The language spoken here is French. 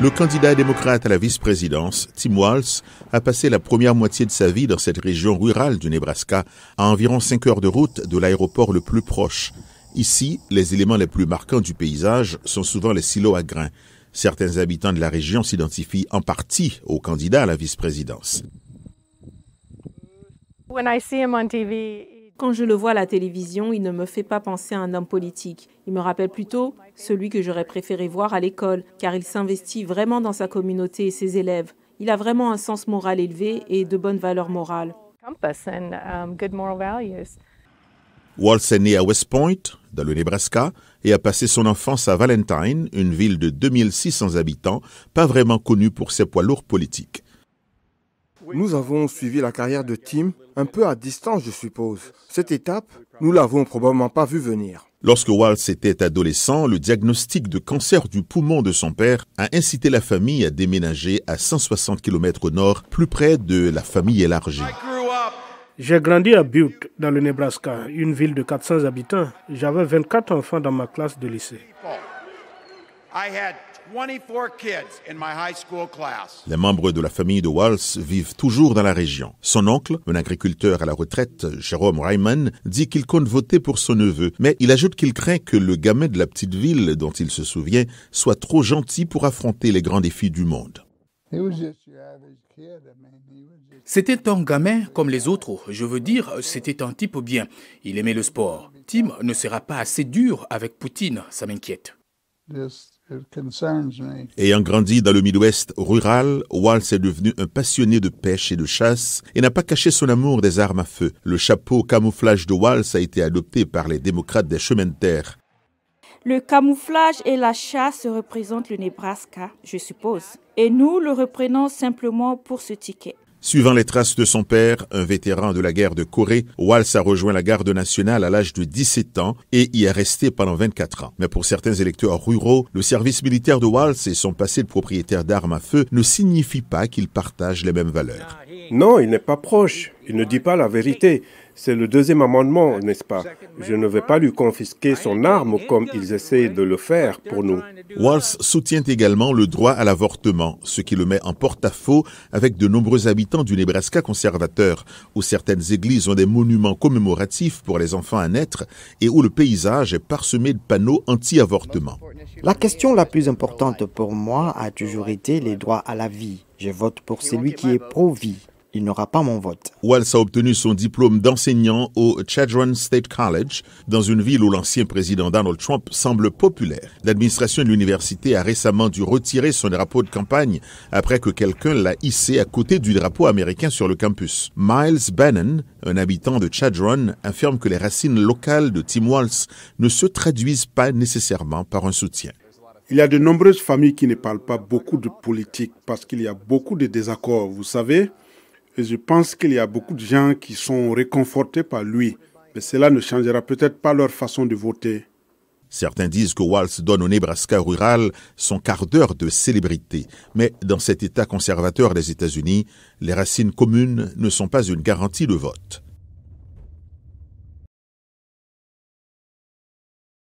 Le candidat démocrate à la vice-présidence, Tim Walz, a passé la première moitié de sa vie dans cette région rurale du Nebraska, à environ 5 heures de route de l'aéroport le plus proche. Ici, les éléments les plus marquants du paysage sont souvent les silos à grains. Certains habitants de la région s'identifient en partie au candidat à la vice-présidence. Quand je le vois à la télévision, il ne me fait pas penser à un homme politique. Il me rappelle plutôt celui que j'aurais préféré voir à l'école, car il s'investit vraiment dans sa communauté et ses élèves. Il a vraiment un sens moral élevé et de bonnes valeurs morales. Um, Waltz est né à West Point, dans le Nebraska, et a passé son enfance à Valentine, une ville de 2600 habitants, pas vraiment connue pour ses poids lourds politiques. Nous avons suivi la carrière de Tim un peu à distance, je suppose. Cette étape, nous l'avons probablement pas vue venir. Lorsque Waltz était adolescent, le diagnostic de cancer du poumon de son père a incité la famille à déménager à 160 km au nord, plus près de la famille élargie. J'ai grandi à Butte, dans le Nebraska, une ville de 400 habitants. J'avais 24 enfants dans ma classe de lycée. Les membres de la famille de Walsh vivent toujours dans la région. Son oncle, un agriculteur à la retraite, Jérôme Ryman, dit qu'il compte voter pour son neveu, mais il ajoute qu'il craint que le gamin de la petite ville dont il se souvient soit trop gentil pour affronter les grands défis du monde. C'était un gamin comme les autres. Je veux dire, c'était un type bien. Il aimait le sport. Tim ne sera pas assez dur avec Poutine, ça m'inquiète. Ayant grandi dans le Midwest rural, Walsh est devenu un passionné de pêche et de chasse et n'a pas caché son amour des armes à feu. Le chapeau camouflage de Walsh a été adopté par les démocrates des chemins de terre. Le camouflage et la chasse représentent le Nebraska, je suppose. Et nous le reprenons simplement pour ce ticket. Suivant les traces de son père, un vétéran de la guerre de Corée, Walsh a rejoint la garde nationale à l'âge de 17 ans et y est resté pendant 24 ans. Mais pour certains électeurs ruraux, le service militaire de Walsh et son passé de propriétaire d'armes à feu ne signifient pas qu'ils partagent les mêmes valeurs. Non, il n'est pas proche. Il ne dit pas la vérité. C'est le deuxième amendement, n'est-ce pas Je ne vais pas lui confisquer son arme comme ils essaient de le faire pour nous. Walsh soutient également le droit à l'avortement, ce qui le met en porte-à-faux avec de nombreux habitants du Nebraska conservateur, où certaines églises ont des monuments commémoratifs pour les enfants à naître et où le paysage est parsemé de panneaux anti-avortement. La question la plus importante pour moi a toujours été les droits à la vie. Je vote pour celui qui est pro-vie il n'aura pas mon vote. Walsh a obtenu son diplôme d'enseignant au Chadron State College, dans une ville où l'ancien président Donald Trump semble populaire. L'administration de l'université a récemment dû retirer son drapeau de campagne après que quelqu'un l'a hissé à côté du drapeau américain sur le campus. Miles Bannon, un habitant de Chadron, affirme que les racines locales de Tim Walsh ne se traduisent pas nécessairement par un soutien. Il y a de nombreuses familles qui ne parlent pas beaucoup de politique parce qu'il y a beaucoup de désaccords, vous savez je pense qu'il y a beaucoup de gens qui sont réconfortés par lui. Mais cela ne changera peut-être pas leur façon de voter. Certains disent que Walz donne au Nebraska rural son quart d'heure de célébrité. Mais dans cet État conservateur des États-Unis, les racines communes ne sont pas une garantie de vote.